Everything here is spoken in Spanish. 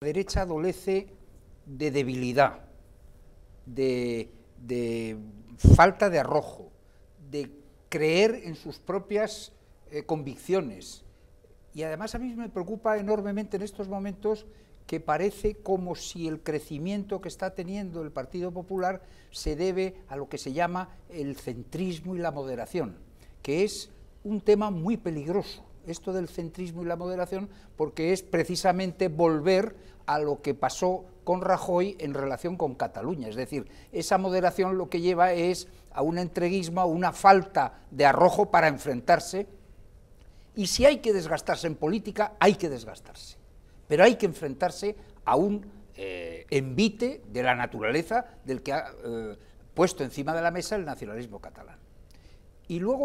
La derecha adolece de debilidad, de, falta de arrojo, de creer en sus propias eh, convicciones. Y además a mí me preocupa enormemente en estos momentos que parece como si el crecimiento que está teniendo el Partido Popular se debe a lo que se llama el centrismo y la moderación, que es un tema muy peligroso esto del centrismo y la moderación porque es precisamente volver a lo que pasó con Rajoy en relación con Cataluña. Es decir, esa moderación lo que lleva es a un entreguismo, a una falta de arrojo para enfrentarse. Y si hay que desgastarse en política, hay que desgastarse. Pero hay que enfrentarse a un eh, envite de la naturaleza del que ha eh, puesto encima de la mesa el nacionalismo catalán. Y luego